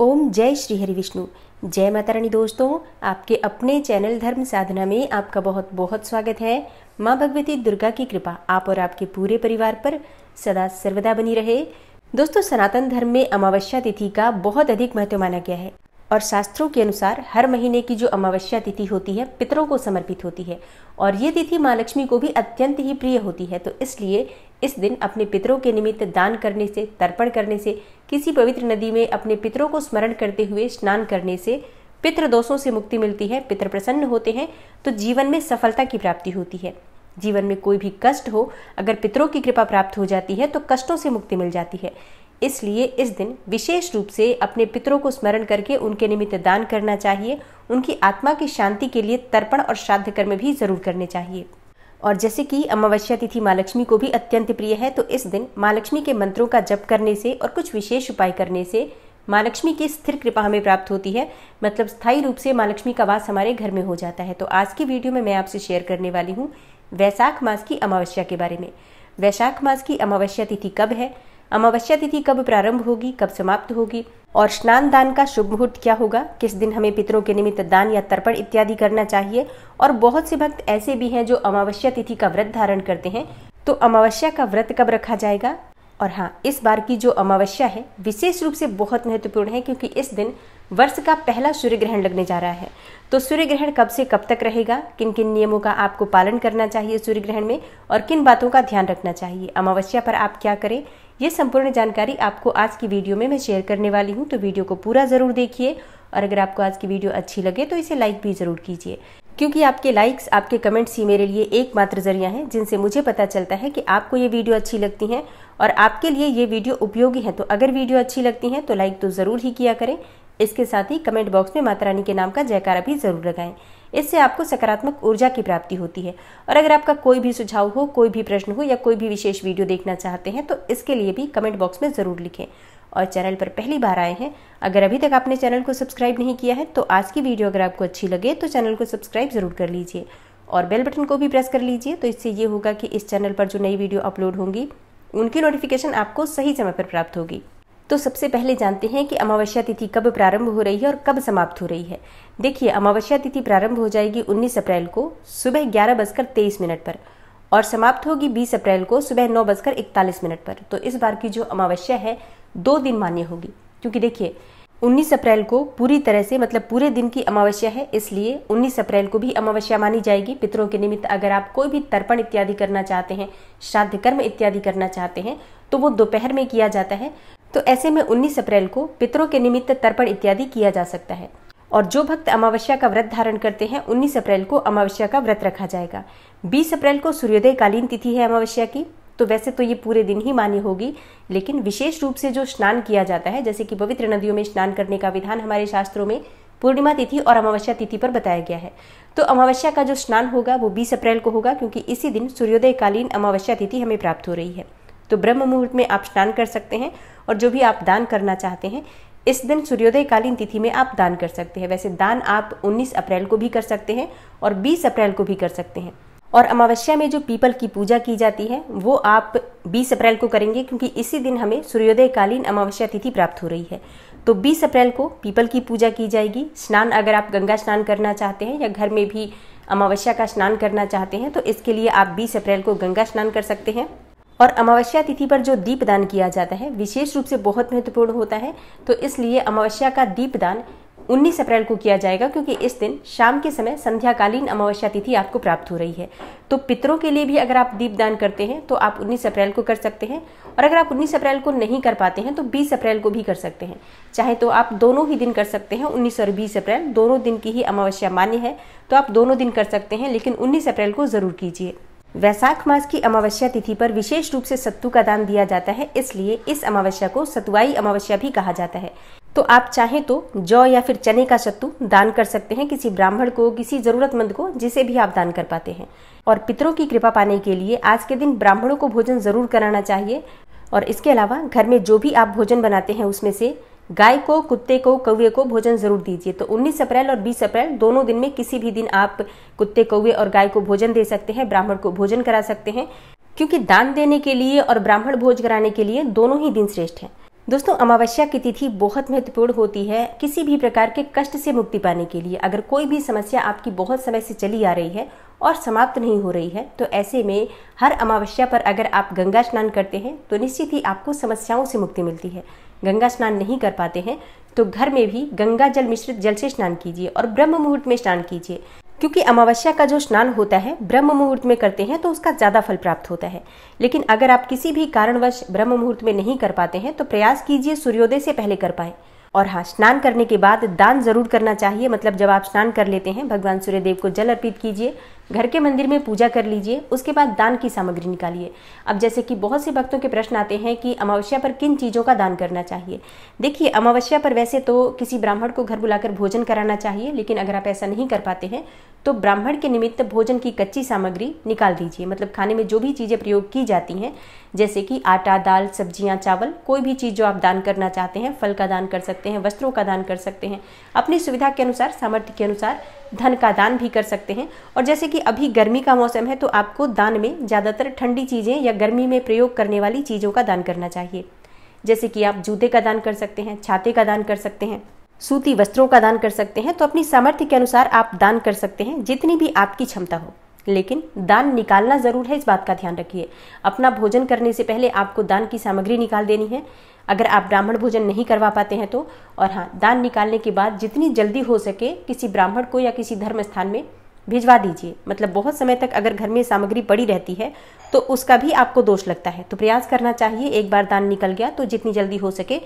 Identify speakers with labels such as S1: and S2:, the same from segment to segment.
S1: ओम जय श्री हरि विष्णु जय माता रानी दोस्तों आपके अपने चैनल धर्म साधना में आपका बहुत बहुत स्वागत है माँ भगवती दुर्गा की कृपा आप और आपके पूरे परिवार पर सदा सर्वदा बनी रहे दोस्तों सनातन धर्म में अमावस्या तिथि का बहुत अधिक महत्व माना गया है और शास्त्रों के अनुसार हर महीने की जो अमावस्या तिथि होती है पितरों को समर्पित होती है और ये तिथि माँ लक्ष्मी को भी अत्यंत ही प्रिय होती है तो इसलिए इस दिन अपने पितरों के निमित्त दान करने से तर्पण करने से किसी पवित्र नदी में अपने पितरों को स्मरण करते हुए स्नान करने से पितृ दोषों से मुक्ति मिलती है पितृ प्रसन्न होते हैं तो जीवन में सफलता की प्राप्ति होती है जीवन में कोई भी कष्ट हो अगर पितरों की कृपा प्राप्त हो जाती है तो कष्टों से मुक्ति मिल जाती है इसलिए इस दिन विशेष रूप से अपने पितरों को स्मरण करके उनके निमित्त दान करना चाहिए उनकी आत्मा की शांति के लिए तर्पण और श्राद्ध कर्म भी जरूर करने चाहिए और जैसे कि अमावस्या तिथि माँ लक्ष्मी को भी अत्यंत प्रिय है तो इस दिन माँ लक्ष्मी के मंत्रों का जप करने से और कुछ विशेष उपाय करने से माँ लक्ष्मी की स्थिर कृपा हमें प्राप्त होती है मतलब स्थायी रूप से माँ लक्ष्मी का वास हमारे घर में हो जाता है तो आज की वीडियो में मैं आपसे शेयर करने वाली हूँ वैशाख मास की अमावस्या के बारे में वैशाख मास की अमावस्या तिथि कब है अमावस्या तिथि कब प्रारंभ होगी कब समाप्त होगी और स्नान दान का शुभ मुहूर्त क्या होगा किस दिन हमें पितरों के निमित्त दान या तर्पण इत्यादि करना चाहिए और बहुत से भक्त ऐसे भी हैं जो अमावस्या तिथि का व्रत धारण करते हैं तो अमावस्या का व्रत कब रखा जाएगा और हाँ इस बार की जो अमावस्या है विशेष रूप से बहुत महत्वपूर्ण है क्योंकि इस दिन वर्ष का पहला सूर्य ग्रहण लगने जा रहा है तो सूर्य ग्रहण कब से कब तक रहेगा किन किन नियमों का आपको पालन करना चाहिए सूर्य ग्रहण में और किन बातों का ध्यान रखना चाहिए अमावस्या पर आप क्या करें ये संपूर्ण जानकारी आपको आज की वीडियो में मैं शेयर करने वाली हूँ तो वीडियो को पूरा ज़रूर देखिए और अगर आपको आज की वीडियो अच्छी लगे तो इसे लाइक भी ज़रूर कीजिए क्योंकि आपके लाइक्स आपके कमेंट्स ही मेरे लिए एकमात्र जरिया हैं जिनसे मुझे पता चलता है कि आपको ये वीडियो अच्छी लगती हैं और आपके लिए ये वीडियो उपयोगी है तो अगर वीडियो अच्छी लगती हैं तो लाइक तो ज़रूर ही किया करें इसके साथ ही कमेंट बॉक्स में माता रानी के नाम का जयकारा भी जरूर लगाएं इससे आपको सकारात्मक ऊर्जा की प्राप्ति होती है और अगर आपका कोई भी सुझाव हो कोई भी प्रश्न हो या कोई भी विशेष वीडियो देखना चाहते हैं तो इसके लिए भी कमेंट बॉक्स में ज़रूर लिखें और चैनल पर पहली बार आए हैं अगर अभी तक आपने चैनल को सब्सक्राइब नहीं किया है तो आज की वीडियो अगर आपको अच्छी लगे तो चैनल को सब्सक्राइब ज़रूर कर लीजिए और बेल बटन को भी प्रेस कर लीजिए तो इससे ये होगा कि इस चैनल पर जो नई वीडियो अपलोड होंगी उनकी नोटिफिकेशन आपको सही समय पर प्राप्त होगी तो सबसे पहले जानते हैं कि अमावस्या तिथि कब प्रारंभ हो रही है और कब समाप्त हो रही है देखिए अमावस्या तिथि प्रारंभ हो जाएगी 19 अप्रैल को सुबह ग्यारह बजकर तेईस मिनट पर और समाप्त होगी 20 अप्रैल को सुबह नौ बजकर इकतालीस मिनट पर तो इस बार की जो अमावस्या है दो दिन मान्य होगी क्योंकि देखिए 19 अप्रैल को पूरी तरह से मतलब पूरे दिन की अमावस्या है इसलिए 19 अप्रैल को भी अमावस्या मानी जाएगी पितरों के निमित्त अगर आप कोई भी तर्पण इत्यादि करना चाहते हैं श्राद्ध कर्म इत्यादि करना चाहते हैं तो वो दोपहर में किया जाता है तो ऐसे में उन्नीस अप्रैल को पितरों के निमित्त तर्पण इत्यादि किया जा सकता है और जो भक्त अमावस्या का व्रत धारण करते हैं उन्नीस अप्रैल को अमावस्या का व्रत रखा जाएगा बीस अप्रैल को सूर्योदय कालीन तिथि है अमावस्या की तो वैसे तो ये पूरे दिन ही मान्य होगी लेकिन विशेष रूप से जो स्नान किया जाता है जैसे कि पवित्र नदियों में स्नान करने का विधान हमारे शास्त्रों में पूर्णिमा तिथि और अमावस्या तिथि पर बताया गया है तो अमावस्या का जो स्नान होगा वो 20 अप्रैल को होगा क्योंकि इसी दिन सूर्योदय कालीन अमावस्या तिथि हमें प्राप्त हो रही है तो ब्रह्म मुहूर्त में आप स्नान कर सकते हैं और जो भी आप दान करना चाहते हैं इस दिन सूर्योदयकालीन तिथि में आप दान कर सकते हैं वैसे दान आप 19 अप्रैल को भी कर सकते हैं और 20 अप्रैल को भी कर सकते हैं और अमावस्या में जो पीपल की पूजा की जाती है वो आप 20 अप्रैल को करेंगे क्योंकि इसी दिन हमें सूर्योदयकालीन अमावस्या तिथि प्राप्त हो रही है तो 20 अप्रैल को पीपल की पूजा की जाएगी स्नान अगर आप गंगा स्नान करना चाहते हैं या घर में भी अमावस्या का स्नान करना चाहते हैं तो इसके लिए आप बीस अप्रैल को गंगा स्नान कर सकते हैं और अमावस्या तिथि पर जो दीपदान किया जाता है विशेष रूप से बहुत महत्वपूर्ण होता है तो इसलिए अमावस्या का दीपदान 19 अप्रैल को किया जाएगा क्योंकि इस दिन शाम के समय संध्याकालीन अमावस्या तिथि आपको प्राप्त हो रही है तो पितरों के लिए भी अगर आप दीपदान करते हैं तो आप 19 अप्रैल को कर सकते हैं और अगर आप 19 अप्रैल को नहीं कर पाते हैं तो 20 अप्रैल को भी कर सकते हैं चाहे तो आप दोनों ही दिन कर सकते हैं उन्नीस और बीस अप्रैल दोनों दिन की ही अमावस्या मान्य है तो आप दोनों दिन कर सकते हैं लेकिन उन्नीस अप्रैल को ज़रूर कीजिए वैसाख मास की अमावस्या तिथि पर विशेष रूप से सत्तू का दान दिया जाता है इसलिए इस अमावस्या को सतुआई अमावस्या भी कहा जाता है तो आप चाहें तो जौ या फिर चने का सत्तू दान कर सकते हैं किसी ब्राह्मण को किसी जरूरतमंद को जिसे भी आप दान कर पाते हैं और पितरों की कृपा पाने के लिए आज के दिन ब्राह्मणों को भोजन जरूर कराना चाहिए और इसके अलावा घर में जो भी आप भोजन बनाते हैं उसमें से गाय को कुत्ते को कौए को भोजन जरूर दीजिए तो 19 अप्रैल और 20 अप्रैल दोनों दिन में किसी भी दिन आप कुत्ते कौए और गाय को भोजन दे सकते हैं ब्राह्मण को भोजन करा सकते हैं क्योंकि दान देने के लिए और ब्राह्मण भोज कराने के लिए दोनों ही दिन श्रेष्ठ हैं दोस्तों अमावस्या की तिथि बहुत महत्वपूर्ण होती है किसी भी प्रकार के कष्ट से मुक्ति पाने के लिए अगर कोई भी समस्या आपकी बहुत समय से चली आ रही है और समाप्त नहीं हो रही है तो ऐसे में हर अमावस्या पर अगर आप गंगा स्नान करते हैं तो निश्चित ही आपको समस्याओं से मुक्ति मिलती है गंगा स्नान नहीं कर पाते हैं तो घर में भी गंगा जल मिश्रित जल से स्नान कीजिए और ब्रह्म मुहूर्त में स्नान कीजिए क्योंकि अमावस्या का जो स्नान होता है ब्रह्म मुहूर्त में करते हैं तो उसका ज़्यादा फल प्राप्त होता है लेकिन अगर आप किसी भी कारणवश ब्रह्म मुहूर्त में नहीं कर पाते हैं तो प्रयास कीजिए सूर्योदय से पहले कर पाए और हाँ स्नान करने के बाद दान जरूर करना चाहिए मतलब जब आप स्नान कर लेते हैं भगवान सूर्यदेव को जल अर्पित कीजिए घर के मंदिर में पूजा कर लीजिए उसके बाद दान की सामग्री निकालिए अब जैसे कि बहुत से भक्तों के प्रश्न आते हैं कि अमावस्या पर किन चीज़ों का दान करना चाहिए देखिए अमावस्या पर वैसे तो किसी ब्राह्मण को घर बुलाकर भोजन कराना चाहिए लेकिन अगर आप ऐसा नहीं कर पाते हैं तो ब्राह्मण के निमित्त भोजन की कच्ची सामग्री निकाल दीजिए मतलब खाने में जो भी चीज़ें प्रयोग की जाती हैं जैसे कि आटा दाल सब्जियां चावल कोई भी चीज़ जो आप दान करना चाहते हैं फल का दान कर सकते हैं वस्त्रों का दान कर सकते हैं अपनी सुविधा के अनुसार सामर्थ्य के अनुसार धन का दान भी कर सकते हैं और जैसे कि अभी गर्मी का मौसम है तो आपको दान में ज़्यादातर ठंडी चीज़ें या गर्मी में प्रयोग करने वाली चीज़ों का दान करना चाहिए जैसे कि आप जूते का दान कर सकते हैं छाते का दान कर सकते हैं सूती वस्त्रों का दान कर सकते हैं तो अपनी सामर्थ्य के अनुसार आप दान कर सकते हैं जितनी भी आपकी क्षमता हो लेकिन दान निकालना ज़रूर है इस बात का ध्यान रखिए अपना भोजन करने से पहले आपको दान की सामग्री निकाल देनी है अगर आप ब्राह्मण भोजन नहीं करवा पाते हैं तो और हाँ दान निकालने के बाद जितनी जल्दी हो सके किसी ब्राह्मण को या किसी धर्म स्थान में भिजवा दीजिए मतलब बहुत समय तक अगर घर में सामग्री पड़ी रहती है तो उसका भी आपको दोष लगता है तो प्रयास करना चाहिए एक बार दान निकल गया तो जितनी जल्दी हो सके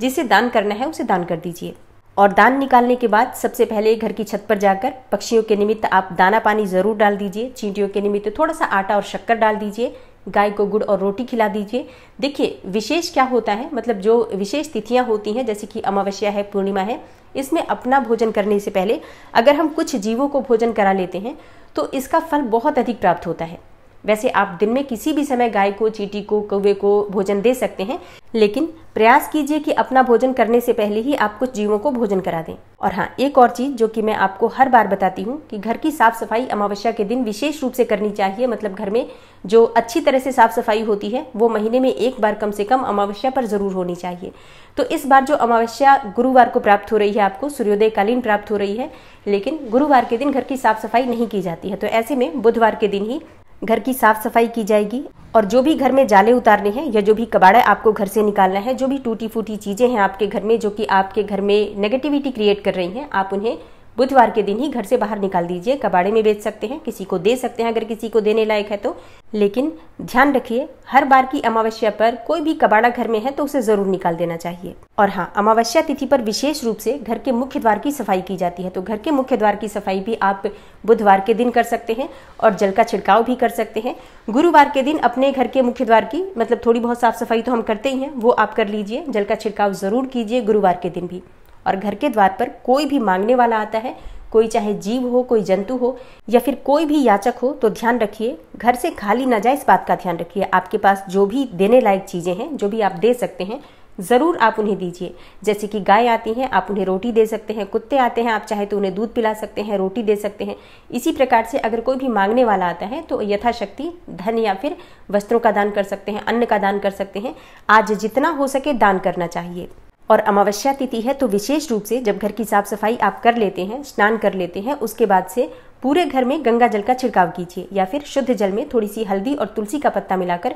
S1: जिसे दान करना है उसे दान कर दीजिए और दान निकालने के बाद सबसे पहले घर की छत पर जाकर पक्षियों के निमित्त आप दाना पानी ज़रूर डाल दीजिए चींटियों के निमित्त थोड़ा सा आटा और शक्कर डाल दीजिए गाय को गुड़ और रोटी खिला दीजिए देखिए विशेष क्या होता है मतलब जो विशेष तिथियां होती हैं जैसे कि अमावस्या है पूर्णिमा है इसमें अपना भोजन करने से पहले अगर हम कुछ जीवों को भोजन करा लेते हैं तो इसका फल बहुत अधिक प्राप्त होता है वैसे आप दिन में किसी भी समय गाय को चीटी को कौवे को भोजन दे सकते हैं लेकिन प्रयास कीजिए कि अपना भोजन करने से पहले ही आप कुछ जीवों को भोजन करा दें और हाँ एक और चीज जो कि मैं आपको हर बार बताती हूँ कि घर की साफ सफाई अमावस्या के दिन विशेष रूप से करनी चाहिए मतलब घर में जो अच्छी तरह से साफ सफाई होती है वो महीने में एक बार कम से कम अमावस्या पर जरूर होनी चाहिए तो इस बार जो अमावस्या गुरुवार को प्राप्त हो रही है आपको सूर्योदय कालीन प्राप्त हो रही है लेकिन गुरुवार के दिन घर की साफ सफाई नहीं की जाती है तो ऐसे में बुधवार के दिन ही घर की साफ सफाई की जाएगी और जो भी घर में जाले उतारने हैं या जो भी कबाड़ा आपको घर से निकालना है जो भी टूटी फूटी चीज़ें हैं आपके घर में जो कि आपके घर में नेगेटिविटी क्रिएट कर रही हैं आप उन्हें बुधवार के दिन ही घर से बाहर निकाल दीजिए कबाड़े में बेच सकते हैं किसी को दे सकते हैं अगर किसी को देने लायक है तो लेकिन ध्यान रखिए हर बार की अमावस्या पर कोई भी कबाड़ा घर में है तो उसे जरूर निकाल देना चाहिए और हाँ अमावस्या तिथि पर विशेष रूप से घर के मुख्य द्वार की सफाई की जाती है तो घर के मुख्य द्वार की सफाई भी आप बुधवार के दिन कर सकते हैं और जल का छिड़काव भी कर सकते हैं गुरुवार के दिन अपने घर के मुख्य द्वार की मतलब थोड़ी बहुत साफ सफाई तो हम करते ही हैं वो आप कर लीजिए जल का छिड़काव जरूर कीजिए गुरुवार के दिन भी और घर के द्वार पर कोई भी मांगने वाला आता है कोई चाहे जीव हो कोई जंतु हो या फिर कोई भी याचक हो तो ध्यान रखिए घर से खाली ना जाए इस बात का ध्यान रखिए आपके पास जो भी देने लायक चीज़ें हैं जो भी आप दे सकते हैं ज़रूर आप उन्हें दीजिए जैसे कि गाय आती हैं आप उन्हें रोटी दे सकते हैं कुत्ते आते हैं आप चाहे तो उन्हें दूध पिला सकते हैं रोटी दे सकते हैं इसी प्रकार से अगर कोई भी मांगने वाला आता है तो यथाशक्ति धन या फिर वस्त्रों का दान कर सकते हैं अन्न का दान कर सकते हैं आज जितना हो सके दान करना चाहिए और अमावस्या तिथि है तो विशेष रूप से जब घर की साफ सफाई आप कर लेते हैं स्नान कर लेते हैं उसके बाद से पूरे घर में गंगा जल का छिड़काव कीजिए या फिर शुद्ध जल में थोड़ी सी हल्दी और तुलसी का पत्ता मिलाकर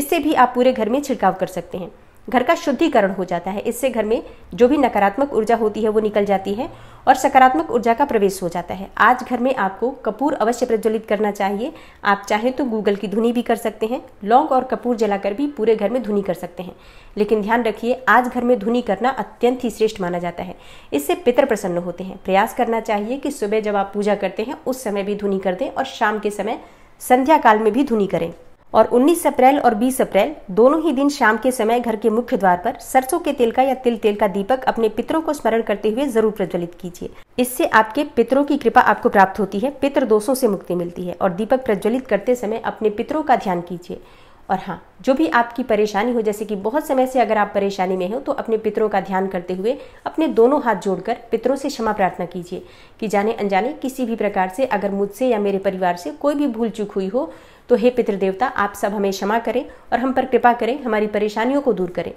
S1: इससे भी आप पूरे घर में छिड़काव कर सकते हैं घर का शुद्धिकरण हो जाता है इससे घर में जो भी नकारात्मक ऊर्जा होती है वो निकल जाती है और सकारात्मक ऊर्जा का प्रवेश हो जाता है आज घर में आपको कपूर अवश्य प्रज्वलित करना चाहिए आप चाहें तो गूगल की धुनी भी कर सकते हैं लौंग और कपूर जलाकर भी पूरे घर में धुनी कर सकते हैं लेकिन ध्यान रखिए आज घर में धुनी करना अत्यंत ही श्रेष्ठ माना जाता है इससे पितर प्रसन्न होते हैं प्रयास करना चाहिए कि सुबह जब आप पूजा करते हैं उस समय भी धुनी कर दें और शाम के समय संध्या काल में भी धुनी करें और 19 अप्रैल और 20 अप्रैल दोनों ही दिन शाम के समय घर के मुख्य द्वार पर सरसों के तेल का या तिल तेल का दीपक अपने पितरों को स्मरण करते हुए जरूर प्रज्वलित कीजिए इससे आपके पितरों की कृपा आपको प्राप्त होती है पितर दोषों से मुक्ति मिलती है और दीपक प्रज्वलित करते समय अपने पितरों का ध्यान कीजिए और हाँ जो भी आपकी परेशानी हो जैसे कि बहुत समय से अगर आप परेशानी में हो तो अपने पितरों का ध्यान करते हुए अपने दोनों हाथ जोड़कर पितरों से क्षमा प्रार्थना कीजिए कि जाने अनजाने किसी भी प्रकार से अगर मुझसे या मेरे परिवार से कोई भी भूल चूक हुई हो तो हे पितृदेवता आप सब हमें क्षमा करें और हम पर कृपा करें हमारी परेशानियों को दूर करें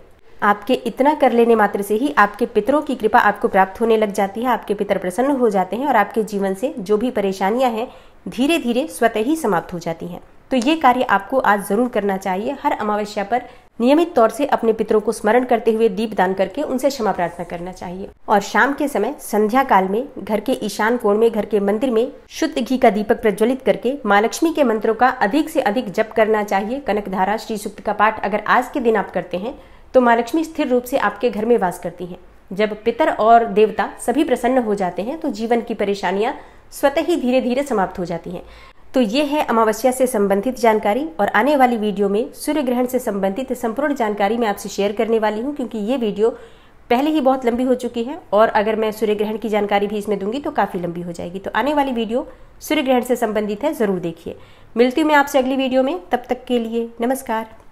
S1: आपके इतना कर लेने मात्र से ही आपके पितरों की कृपा आपको प्राप्त होने लग जाती है आपके पितर प्रसन्न हो जाते हैं और आपके जीवन से जो भी परेशानियां हैं धीरे धीरे स्वतः ही समाप्त हो जाती हैं तो ये कार्य आपको आज ज़रूर करना चाहिए हर अमावस्या पर नियमित तौर से अपने पितरों को स्मरण करते हुए दीप दान करके उनसे क्षमा प्रार्थना करना चाहिए और शाम के समय संध्या काल में घर के ईशान कोण में घर के मंदिर में शुद्ध घी का दीपक प्रज्वलित करके माँ लक्ष्मी के मंत्रों का अधिक से अधिक जप करना चाहिए कनक धारा श्री सुक्त का पाठ अगर आज के दिन आप करते हैं तो माँ लक्ष्मी स्थिर रूप से आपके घर में वास करती है जब पितर और देवता सभी प्रसन्न हो जाते हैं तो जीवन की परेशानियां स्वतः ही धीरे धीरे समाप्त हो जाती हैं तो ये है अमावस्या से संबंधित जानकारी और आने वाली वीडियो में सूर्य ग्रहण से संबंधित संपूर्ण जानकारी मैं आपसे शेयर करने वाली हूँ क्योंकि ये वीडियो पहले ही बहुत लंबी हो चुकी है और अगर मैं सूर्य ग्रहण की जानकारी भी इसमें दूंगी तो काफ़ी लंबी हो जाएगी तो आने वाली वीडियो सूर्य ग्रहण से संबंधित है ज़रूर देखिए मिलती हूँ मैं आपसे अगली वीडियो में तब तक के लिए नमस्कार